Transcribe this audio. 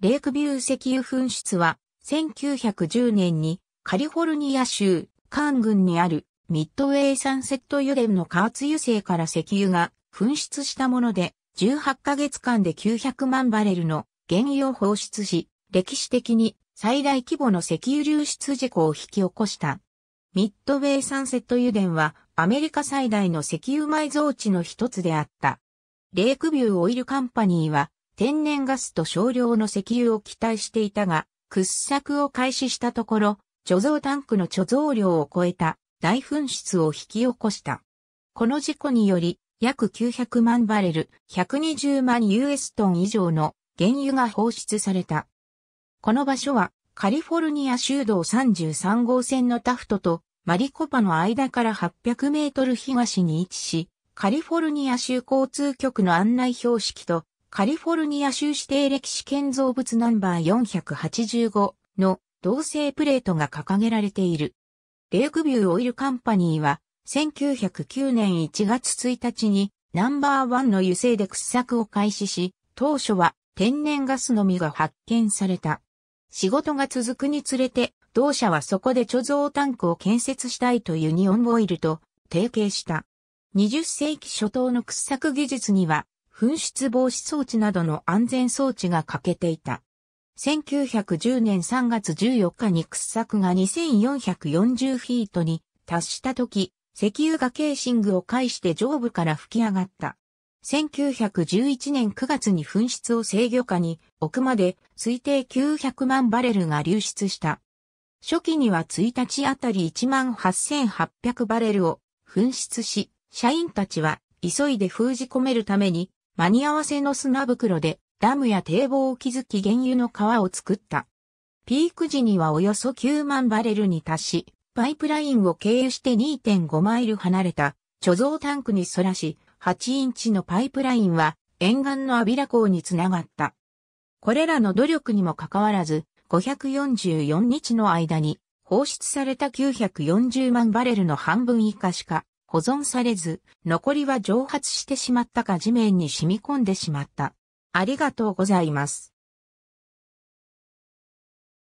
レイクビュー石油噴出は、1910年にカリフォルニア州カーン郡にあるミッドウェイサンセット油田の加圧油性から石油が噴出したもので、18ヶ月間で900万バレルの原油を放出し、歴史的に最大規模の石油流出事故を引き起こした。ミッドウェイサンセット油田はアメリカ最大の石油埋蔵地の一つであった。レイクビューオイルカンパニーは天然ガスと少量の石油を期待していたが、掘削を開始したところ、貯蔵タンクの貯蔵量を超えた大噴出を引き起こした。この事故により、約900万バレル、120万 US トン以上の原油が放出された。この場所は、カリフォルニア州道33号線のタフトとマリコパの間から800メートル東に位置し、カリフォルニア州交通局の案内標識とカリフォルニア州指定歴史建造物ナンバー485の同性プレートが掲げられている。レイクビューオイルカンパニーは1909年1月1日にナンバーワンの油性で掘削を開始し、当初は天然ガスのみが発見された。仕事が続くにつれて、同社はそこで貯蔵タンクを建設したいとユニオンオイルと提携した。20世紀初頭の掘削技術には紛失防止装置などの安全装置が欠けていた。1910年3月14日に掘削が2440フィートに達した時、石油がケーシングを介して上部から吹き上がった。1911年9月に噴出を制御下に奥まで推定900万バレルが流出した。初期には1日あたり18,800バレルを噴出し、社員たちは急いで封じ込めるために間に合わせの砂袋でダムや堤防を築き原油の川を作った。ピーク時にはおよそ9万バレルに達し、パイプラインを経由して2.5マイル離れた貯蔵タンクに反らし、8インチのパイプラインは沿岸のアビラ港につながった。これらの努力にもかかわらず、544日の間に放出された940万バレルの半分以下しか保存されず、残りは蒸発してしまったか地面に染み込んでしまった。ありがとうございます。